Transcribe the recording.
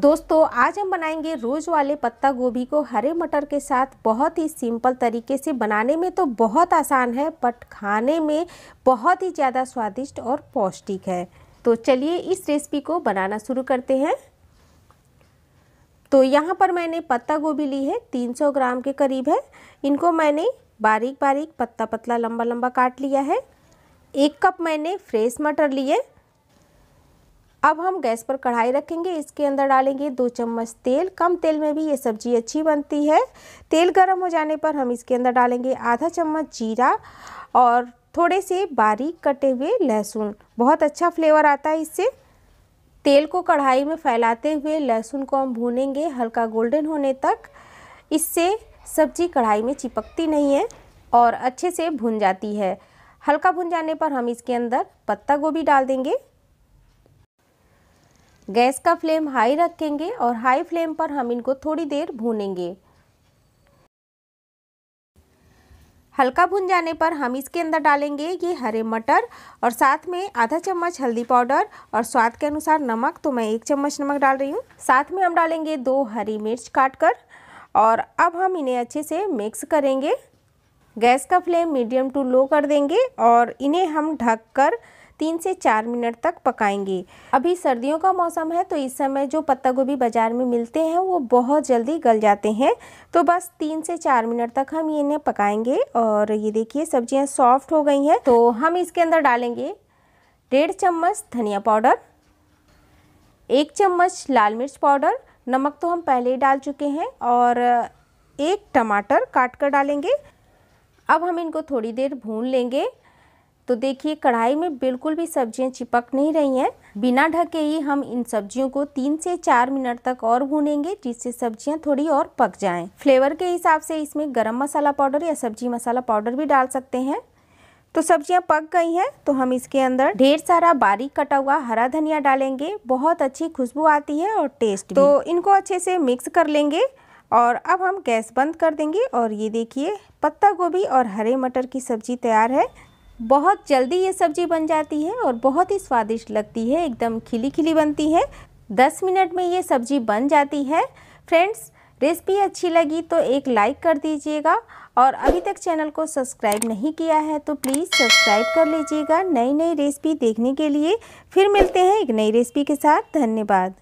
दोस्तों आज हम बनाएंगे रोज वाले पत्ता गोभी को हरे मटर के साथ बहुत ही सिंपल तरीके से बनाने में तो बहुत आसान है बट खाने में बहुत ही ज़्यादा स्वादिष्ट और पौष्टिक है तो चलिए इस रेसिपी को बनाना शुरू करते हैं तो यहाँ पर मैंने पत्ता गोभी ली है 300 ग्राम के करीब है इनको मैंने बारीक बारीक पत्ता पतला लंबा लंबा काट लिया है एक कप मैंने फ्रेश मटर लिए अब हम गैस पर कढ़ाई रखेंगे इसके अंदर डालेंगे दो चम्मच तेल कम तेल में भी ये सब्जी अच्छी बनती है तेल गर्म हो जाने पर हम इसके अंदर डालेंगे आधा चम्मच जीरा और थोड़े से बारीक कटे हुए लहसुन बहुत अच्छा फ्लेवर आता है इससे तेल को कढ़ाई में फैलाते हुए लहसुन को हम भूनेंगे हल्का गोल्डन होने तक इससे सब्जी कढ़ाई में चिपकती नहीं है और अच्छे से भुन जाती है हल्का भुन जाने पर हम इसके अंदर पत्ता गोभी डाल देंगे गैस का फ्लेम हाई रखेंगे और हाई फ्लेम पर हम इनको थोड़ी देर भूनेंगे हल्का भुन जाने पर हम इसके अंदर डालेंगे ये हरे मटर और साथ में आधा चम्मच हल्दी पाउडर और स्वाद के अनुसार नमक तो मैं एक चम्मच नमक डाल रही हूँ साथ में हम डालेंगे दो हरी मिर्च काट कर और अब हम इन्हें अच्छे से मिक्स करेंगे गैस का फ्लेम मीडियम टू लो कर देंगे और इन्हें हम ढककर कर तीन से चार मिनट तक पकाएंगे अभी सर्दियों का मौसम है तो इस समय जो पत्ता गोभी बाज़ार में मिलते हैं वो बहुत जल्दी गल जाते हैं तो बस तीन से चार मिनट तक हम इन्हें पकाएंगे और ये देखिए सब्जियाँ सॉफ्ट हो गई हैं तो हम इसके अंदर डालेंगे डेढ़ चम्मच धनिया पाउडर एक चम्मच लाल मिर्च पाउडर नमक तो हम पहले ही डाल चुके हैं और एक टमाटर काट कर डालेंगे अब हम इनको थोड़ी देर भून लेंगे तो देखिए कढ़ाई में बिल्कुल भी सब्जियां चिपक नहीं रही हैं बिना ढके ही हम इन सब्जियों को तीन से चार मिनट तक और भूनेंगे जिससे सब्जियां थोड़ी और पक जाएं। फ्लेवर के हिसाब से इसमें गरम मसाला पाउडर या सब्जी मसाला पाउडर भी डाल सकते हैं तो सब्जियां पक गई हैं तो हम इसके अंदर ढेर सारा बारीक कटा हुआ हरा धनिया डालेंगे बहुत अच्छी खुशबू आती है और टेस्ट तो इनको अच्छे से मिक्स कर लेंगे और अब हम गैस बंद कर देंगे और ये देखिए पत्ता गोभी और हरे मटर की सब्जी तैयार है बहुत जल्दी ये सब्ज़ी बन जाती है और बहुत ही स्वादिष्ट लगती है एकदम खिली खिली बनती है दस मिनट में ये सब्ज़ी बन जाती है फ्रेंड्स रेसिपी अच्छी लगी तो एक लाइक कर दीजिएगा और अभी तक चैनल को सब्सक्राइब नहीं किया है तो प्लीज़ सब्सक्राइब कर लीजिएगा नई नई रेसिपी देखने के लिए फिर मिलते हैं एक नई रेसिपी के साथ धन्यवाद